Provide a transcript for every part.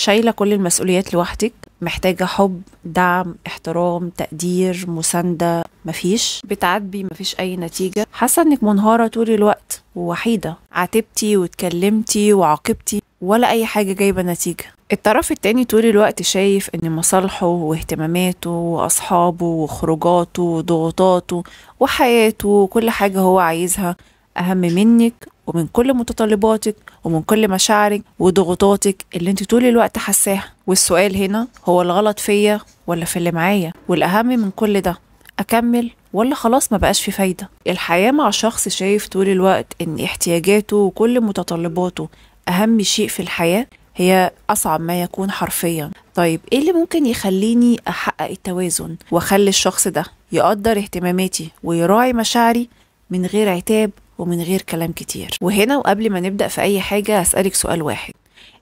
شايله كل المسؤوليات لوحدك محتاجه حب دعم احترام تقدير مسانده مفيش بتعاتبي مفيش اي نتيجه حاسه انك منهاره طول الوقت ووحيده عاتبتي واتكلمتي وعاقبتي ولا اي حاجه جايبه نتيجه الطرف التاني طول الوقت شايف ان مصالحه واهتماماته واصحابه وخروجاته وضغوطاته وحياته وكل حاجه هو عايزها أهم منك ومن كل متطلباتك ومن كل مشاعرك وضغوطاتك اللي انت طول الوقت حساها والسؤال هنا هو الغلط فيا ولا في اللي معايا والأهم من كل ده أكمل ولا خلاص ما بقاش في فايدة الحياة مع شخص شايف طول الوقت إن احتياجاته وكل متطلباته أهم شيء في الحياة هي أصعب ما يكون حرفيا طيب إيه اللي ممكن يخليني أحقق التوازن وأخلي الشخص ده يقدر اهتماماتي ويراعي مشاعري من غير عتاب ومن غير كلام كتير وهنا وقبل ما نبدأ في أي حاجة هسألك سؤال واحد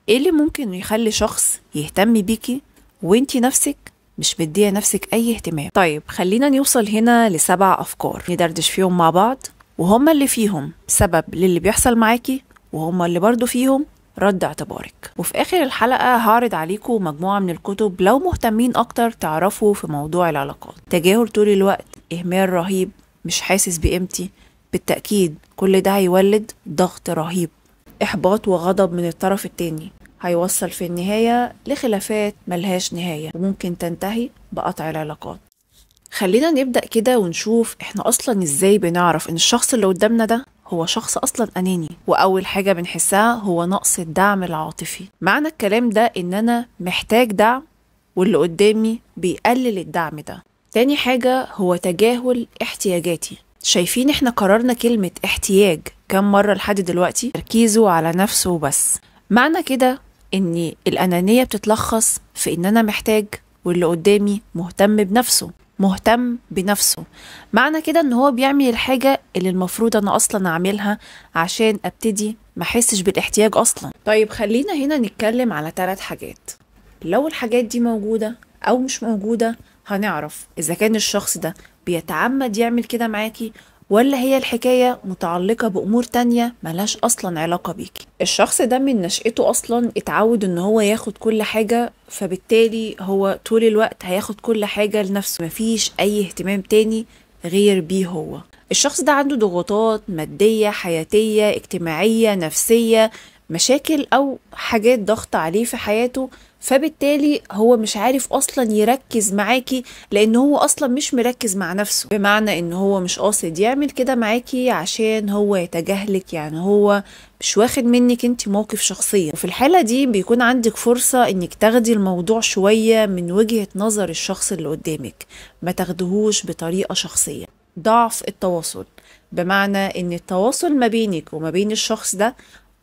إيه اللي ممكن يخلي شخص يهتم بيكي وانت نفسك مش مدية نفسك أي اهتمام طيب خلينا نوصل هنا لسبع أفكار ندردش فيهم مع بعض وهما اللي فيهم سبب للي بيحصل معاكي وهما اللي برضو فيهم رد اعتبارك وفي آخر الحلقة هعرض عليكم مجموعة من الكتب لو مهتمين أكتر تعرفوا في موضوع العلاقات تجاهل طول الوقت إهمال رهيب مش حاسس بقيمتي بالتأكيد كل ده هيولد ضغط رهيب إحباط وغضب من الطرف التاني هيوصل في النهاية لخلافات ملهاش نهاية وممكن تنتهي بقطع العلاقات خلينا نبدأ كده ونشوف احنا أصلا ازاي بنعرف ان الشخص اللي قدامنا ده هو شخص أصلا أناني وأول حاجة بنحسها هو نقص الدعم العاطفي معنى الكلام ده إن أنا محتاج دعم واللي قدامي بيقلل الدعم ده تاني حاجة هو تجاهل احتياجاتي شايفين احنا قررنا كلمة احتياج كم مرة لحد دلوقتي تركيزه على نفسه وبس معنى كده ان الانانية بتتلخص في ان انا محتاج واللي قدامي مهتم بنفسه مهتم بنفسه معنى كده ان هو بيعمل الحاجة اللي المفروض انا اصلا اعملها عشان ابتدي ما احسش بالاحتياج اصلا طيب خلينا هنا نتكلم على ثلاث حاجات لو الحاجات دي موجودة او مش موجودة هنعرف إذا كان الشخص ده بيتعمد يعمل كده معاكي ولا هي الحكاية متعلقة بأمور تانية ملاش أصلا علاقة بيكي الشخص ده من نشأته أصلا اتعود إن هو ياخد كل حاجة فبالتالي هو طول الوقت هياخد كل حاجة لنفسه مفيش أي اهتمام تاني غير بيه هو الشخص ده عنده ضغوطات مادية حياتية اجتماعية نفسية مشاكل أو حاجات ضغط عليه في حياته فبالتالي هو مش عارف اصلا يركز معاكي لان هو اصلا مش مركز مع نفسه بمعنى ان هو مش قاصد يعمل كده معاكي عشان هو يتجاهلك يعني هو مش واخد منك انت موقف شخصيا وفي الحالة دي بيكون عندك فرصة انك تاخدي الموضوع شوية من وجهة نظر الشخص اللي قدامك ما تاخدهوش بطريقة شخصية ضعف التواصل بمعنى ان التواصل ما بينك وما بين الشخص ده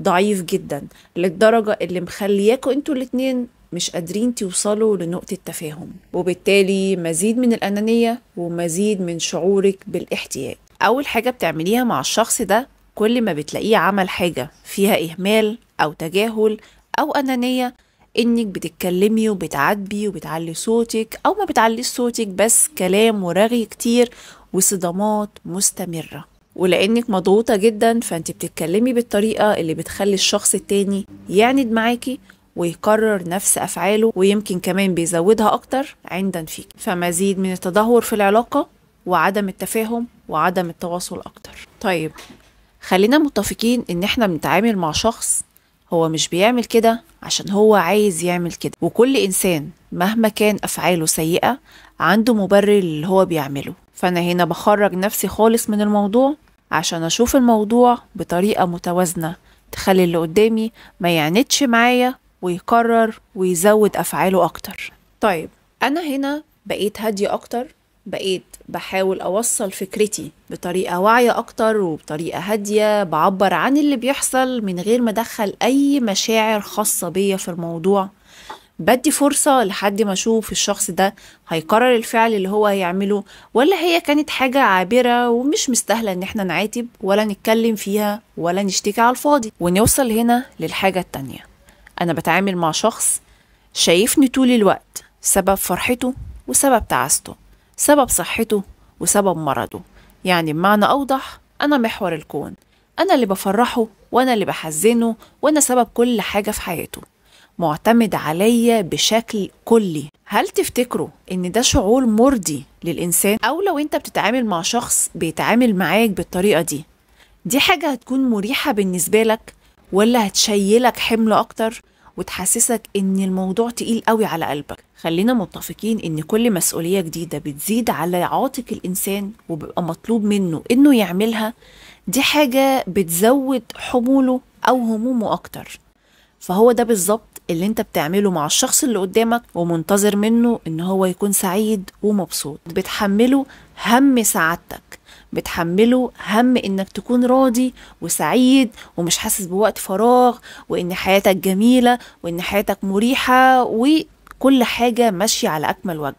ضعيف جدا للدرجة اللي مخلياكوا انتوا الاتنين مش قادرين توصلوا لنقطة تفاهم وبالتالي مزيد من الأنانية ومزيد من شعورك بالاحتياج أول حاجة بتعمليها مع الشخص ده كل ما بتلاقيه عمل حاجة فيها إهمال أو تجاهل أو أنانية إنك بتتكلمي وبتعاتبي وبتعلي صوتك أو ما بتعلي صوتك بس كلام ورغي كتير وصدمات مستمرة ولانك مضغوطه جدا فانت بتتكلمي بالطريقه اللي بتخلي الشخص التاني يعند معاكي ويكرر نفس أفعاله ويمكن كمان بيزودها أكتر عند فيك فمزيد من التدهور في العلاقة وعدم التفاهم وعدم التواصل أكتر طيب خلينا متفقين إن إحنا بنتعامل مع شخص هو مش بيعمل كده عشان هو عايز يعمل كده وكل إنسان مهما كان أفعاله سيئة عنده مبرر اللي هو بيعمله فأنا هنا بخرج نفسي خالص من الموضوع عشان أشوف الموضوع بطريقة متوازنة تخلي اللي قدامي ما يعنتش معايا ويكرر ويزود أفعاله أكتر طيب أنا هنا بقيت هادية أكتر بقيت بحاول أوصل فكرتي بطريقة واعية أكتر وبطريقة هادية بعبر عن اللي بيحصل من غير ما أدخل أي مشاعر خاصة بيا في الموضوع بدي فرصة لحد ما أشوف الشخص ده هيكرر الفعل اللي هو هيعمله ولا هي كانت حاجة عابرة ومش مستاهلة إن إحنا نعاتب ولا نتكلم فيها ولا نشتكي على الفاضي ونوصل هنا للحاجة التانية أنا بتعامل مع شخص شايفني طول الوقت سبب فرحته وسبب تعاسته سبب صحته وسبب مرضه يعني بمعنى أوضح أنا محور الكون أنا اللي بفرحه وأنا اللي بحزنه وأنا سبب كل حاجة في حياته معتمد عليا بشكل كلي هل تفتكروا ان ده شعور مرضي للانسان او لو انت بتتعامل مع شخص بيتعامل معاك بالطريقه دي دي حاجه هتكون مريحه بالنسبه لك ولا هتشيلك حمل اكتر وتحسسك ان الموضوع تقيل قوي على قلبك خلينا متفقين ان كل مسؤوليه جديده بتزيد على عاتق الانسان وبيبقى مطلوب منه انه يعملها دي حاجه بتزود حموله او همومه اكتر فهو ده بالظبط اللي انت بتعمله مع الشخص اللي قدامك ومنتظر منه ان هو يكون سعيد ومبسوط بتحمله هم سعادتك بتحمله هم انك تكون راضي وسعيد ومش حاسس بوقت فراغ وان حياتك جميله وان حياتك مريحه وكل حاجه ماشيه على اكمل وجه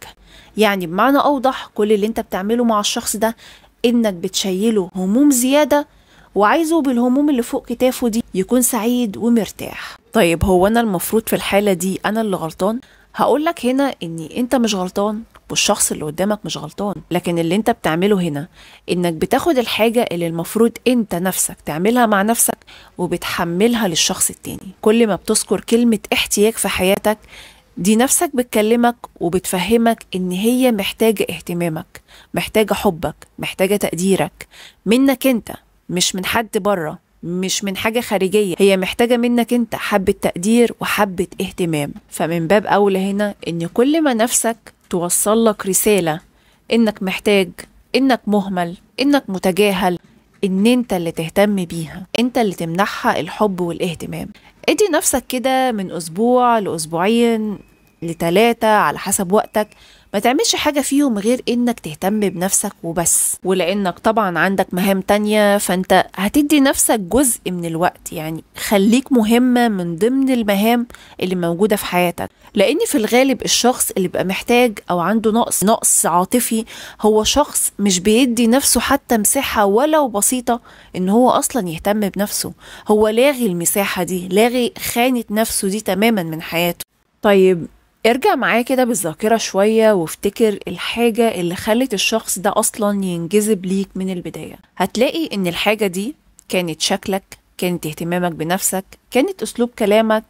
يعني بمعنى اوضح كل اللي انت بتعمله مع الشخص ده انك بتشيله هموم زياده وعايزه بالهموم اللي فوق كتافه دي يكون سعيد ومرتاح طيب هو انا المفروض في الحاله دي انا اللي غلطان هقولك هنا ان انت مش غلطان والشخص اللي قدامك مش غلطان لكن اللي انت بتعمله هنا انك بتاخد الحاجه اللي المفروض انت نفسك تعملها مع نفسك وبتحملها للشخص التاني كل ما بتذكر كلمه احتياج في حياتك دي نفسك بتكلمك وبتفهمك ان هي محتاجه اهتمامك محتاجه حبك محتاجه تقديرك منك انت مش من حد بره مش من حاجة خارجية هي محتاجة منك انت حبة تقدير وحبة اهتمام فمن باب أولى هنا ان كل ما نفسك توصل لك رسالة إنك محتاج إنك مهمل إنك متجاهل إن أنت اللي تهتم بيها أنت اللي تمنحها الحب والاهتمام ادي نفسك كده من أسبوع لأسبوعين لتلاتة على حسب وقتك ما تعملش حاجه فيهم غير انك تهتم بنفسك وبس ولانك طبعا عندك مهام تانية فانت هتدي نفسك جزء من الوقت يعني خليك مهمه من ضمن المهام اللي موجوده في حياتك لان في الغالب الشخص اللي بيبقى محتاج او عنده نقص نقص عاطفي هو شخص مش بيدي نفسه حتى مساحه ولو بسيطه ان هو اصلا يهتم بنفسه هو لاغي المساحه دي لاغي خانه نفسه دي تماما من حياته طيب ارجع معاه كده بالذاكرة شوية وافتكر الحاجة اللي خلت الشخص ده أصلا ينجذب ليك من البداية هتلاقي إن الحاجة دي كانت شكلك كانت اهتمامك بنفسك كانت أسلوب كلامك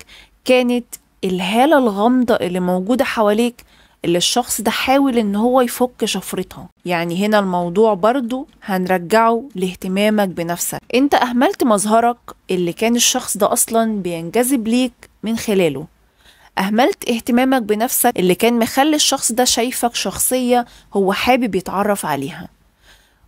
كانت الهالة الغامضة اللي موجودة حواليك اللي الشخص ده حاول ان هو يفك شفرتها يعني هنا الموضوع برضو هنرجعه لاهتمامك بنفسك انت اهملت مظهرك اللي كان الشخص ده اصلا بينجذب ليك من خلاله أهملت اهتمامك بنفسك اللي كان مخلي الشخص ده شايفك شخصية هو حابب يتعرف عليها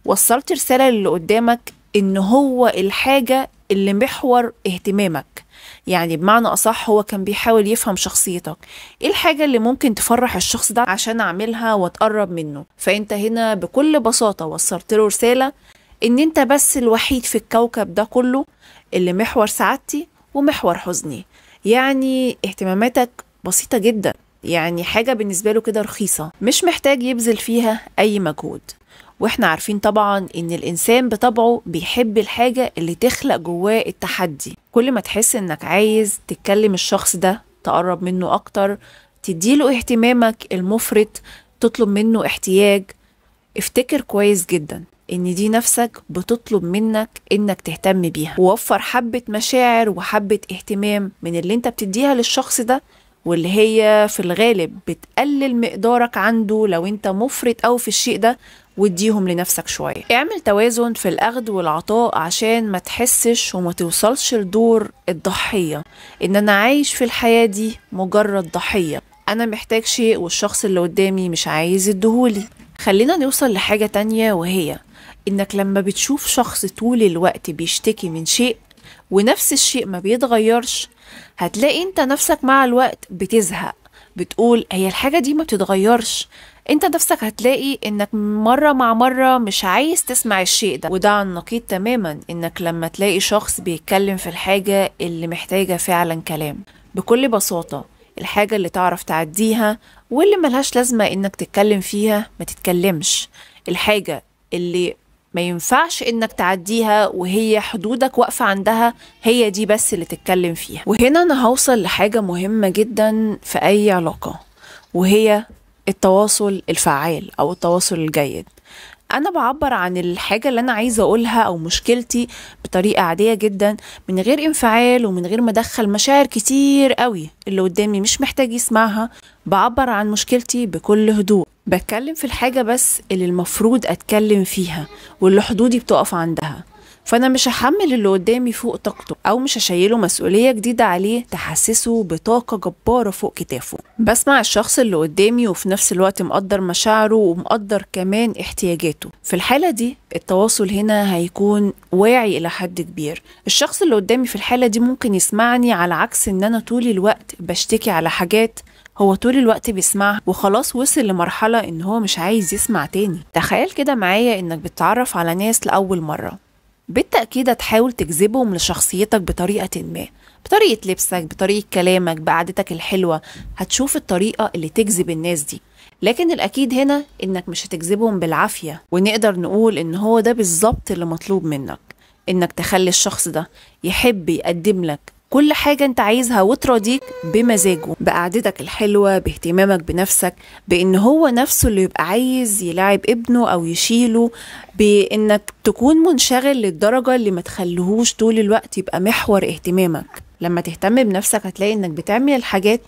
وصلت رسالة للي قدامك إن هو الحاجة اللي محور اهتمامك يعني بمعنى أصح هو كان بيحاول يفهم شخصيتك إيه الحاجة اللي ممكن تفرح الشخص ده عشان أعملها وأتقرب منه فأنت هنا بكل بساطة وصلت له رسالة إن أنت بس الوحيد في الكوكب ده كله اللي محور سعادتي ومحور حزني يعني اهتماماتك بسيطة جدا يعني حاجة بالنسبة له كده رخيصة مش محتاج يبذل فيها أي مجهود واحنا عارفين طبعا ان الانسان بطبعه بيحب الحاجة اللي تخلق جواه التحدي كل ما تحس انك عايز تتكلم الشخص ده تقرب منه اكتر تديله اهتمامك المفرط تطلب منه احتياج افتكر كويس جدا ان دي نفسك بتطلب منك انك تهتم بيها ووفر حبة مشاعر وحبة اهتمام من اللي انت بتديها للشخص ده واللي هي في الغالب بتقلل مقدارك عنده لو انت مفرط او في الشيء ده واديهم لنفسك شوية اعمل توازن في الأخذ والعطاء عشان ما تحسش وما توصلش لدور الضحية إن أنا عايش في الحياة دي مجرد ضحية أنا محتاج شيء والشخص اللي قدامي مش عايز يديهولي خلينا نوصل لحاجة تانية وهي انك لما بتشوف شخص طول الوقت بيشتكي من شيء ونفس الشيء ما بيتغيرش هتلاقي انت نفسك مع الوقت بتزهق بتقول هي الحاجة دي ما بتتغيرش انت نفسك هتلاقي انك مرة مع مرة مش عايز تسمع الشيء ده وده عن نقيض تماما انك لما تلاقي شخص بيتكلم في الحاجة اللي محتاجة فعلا كلام بكل بساطة الحاجة اللي تعرف تعديها واللي ملهاش لازمة انك تتكلم فيها ما تتكلمش الحاجة اللي ما ينفعش انك تعديها وهي حدودك واقفه عندها هي دي بس اللي تتكلم فيها وهنا انا هوصل لحاجه مهمه جدا في اي علاقه وهي التواصل الفعال او التواصل الجيد انا بعبر عن الحاجه اللي انا عايزه اقولها او مشكلتي بطريقه عاديه جدا من غير انفعال ومن غير ما ادخل مشاعر كتير قوي اللي قدامي مش محتاج يسمعها بعبر عن مشكلتي بكل هدوء بتكلم في الحاجة بس اللي المفروض أتكلم فيها واللي حدودي بتقف عندها فأنا مش هحمل اللي قدامي فوق طاقته أو مش هشيله مسؤولية جديدة عليه تحسسه بطاقة جبارة فوق كتافه بسمع الشخص اللي قدامي وفي نفس الوقت مقدر مشاعره ومقدر كمان احتياجاته في الحالة دي التواصل هنا هيكون واعي إلى حد كبير الشخص اللي قدامي في الحالة دي ممكن يسمعني على عكس إن أنا طول الوقت بشتكي على حاجات هو طول الوقت بيسمعها وخلاص وصل لمرحلة إن هو مش عايز يسمع تاني تخيل كده معايا إنك بتتعرف على ناس لأول مرة بالتأكيد هتحاول تجذبهم لشخصيتك بطريقة ما بطريقة لبسك بطريقة كلامك بقعدتك الحلوة هتشوف الطريقة اللي تجذب الناس دي لكن الأكيد هنا إنك مش هتجذبهم بالعافية ونقدر نقول إن هو ده بالظبط اللي مطلوب منك إنك تخلي الشخص ده يحب يقدم لك كل حاجة انت عايزها وتراضيك بمزاجه بقعدتك الحلوة باهتمامك بنفسك بان هو نفسه اللي يبقى عايز يلعب ابنه او يشيله بانك تكون منشغل للدرجة اللي ما تخليهوش طول الوقت يبقى محور اهتمامك لما تهتم بنفسك هتلاقي انك بتعمل الحاجات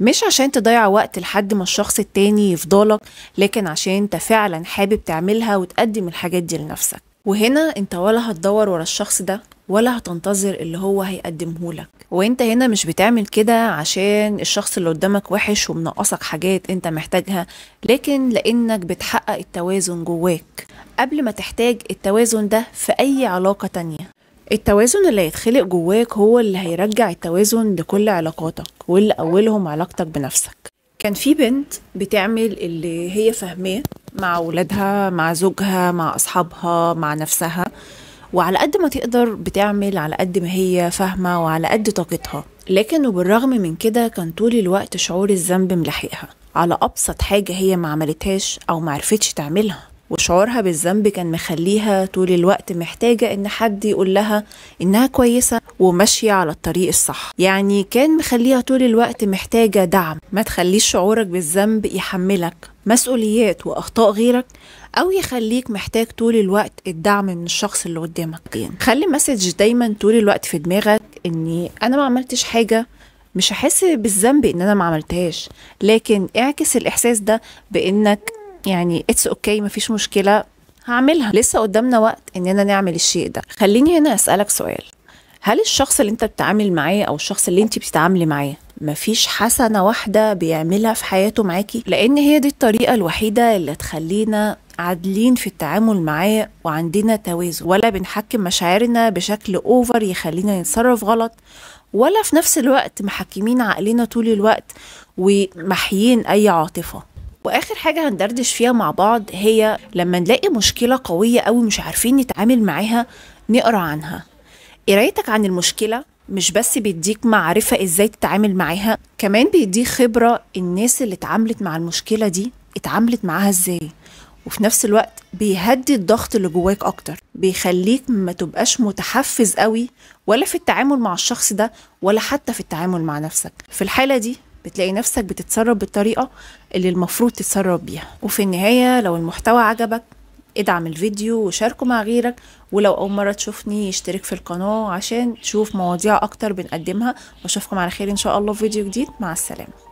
مش عشان تضيع وقت لحد ما الشخص التاني يفضلك لكن عشان انت فعلا حابب تعملها وتقدم الحاجات دي لنفسك وهنا انت ولا هتدور ورا الشخص ده ولا هتنتظر اللي هو هيقدمه لك وانت هنا مش بتعمل كده عشان الشخص اللي قدامك وحش ومنقصك حاجات انت محتاجها لكن لانك بتحقق التوازن جواك قبل ما تحتاج التوازن ده في اي علاقة تانية التوازن اللي هيتخلق جواك هو اللي هيرجع التوازن لكل علاقاتك واللي اولهم علاقتك بنفسك كان في بنت بتعمل اللي هي فاهماه مع ولادها مع زوجها مع اصحابها مع نفسها وعلى قد ما تقدر بتعمل على قد ما هي فاهمة وعلى قد طاقتها لكن وبالرغم من كده كان طول الوقت شعور الذنب ملاحقها على أبسط حاجة هي ما عملتهاش أو ما عرفتش تعملها وشعورها بالذنب كان مخليها طول الوقت محتاجة إن حد يقول لها إنها كويسة وماشية على الطريق الصح يعني كان مخليها طول الوقت محتاجة دعم ما تخليش شعورك بالذنب يحملك مسؤوليات وأخطاء غيرك أو يخليك محتاج طول الوقت الدعم من الشخص اللي قدامك يعني خلي مسج دايما طول الوقت في دماغك إني أنا ما عملتش حاجة مش هحس بالذنب ان انا ما عملتهاش لكن اعكس الاحساس ده بانك يعني اتس اوكي okay مفيش مشكله هعملها لسه قدامنا وقت اننا نعمل الشيء ده خليني هنا اسالك سؤال هل الشخص اللي انت بتتعامل معاه او الشخص اللي انت بتتعاملي معاه مفيش حسنه واحده بيعملها في حياته معاكي لان هي دي الطريقه الوحيده اللي تخلينا عادلين في التعامل معاه وعندنا توازن ولا بنحكم مشاعرنا بشكل اوفر يخلينا نتصرف غلط ولا في نفس الوقت محكمين عقلنا طول الوقت ومحيين اي عاطفه واخر حاجه هندردش فيها مع بعض هي لما نلاقي مشكله قويه قوي مش عارفين نتعامل معاها نقرا عنها قرايتك عن المشكله مش بس بيديك معرفه ازاي تتعامل معاها كمان بيديك خبره الناس اللي اتعاملت مع المشكله دي اتعاملت معاها ازاي وفي نفس الوقت بيهدي الضغط اللي جواك اكتر بيخليك ما تبقاش متحفز قوي ولا في التعامل مع الشخص ده ولا حتى في التعامل مع نفسك في الحالة دي بتلاقي نفسك بتتسرب بالطريقة اللي المفروض تتسرب بيها وفي النهاية لو المحتوى عجبك ادعم الفيديو وشاركه مع غيرك ولو أول مرة تشوفني اشترك في القناة عشان تشوف مواضيع أكتر بنقدمها وأشوفكم على خير إن شاء الله في فيديو جديد مع السلامة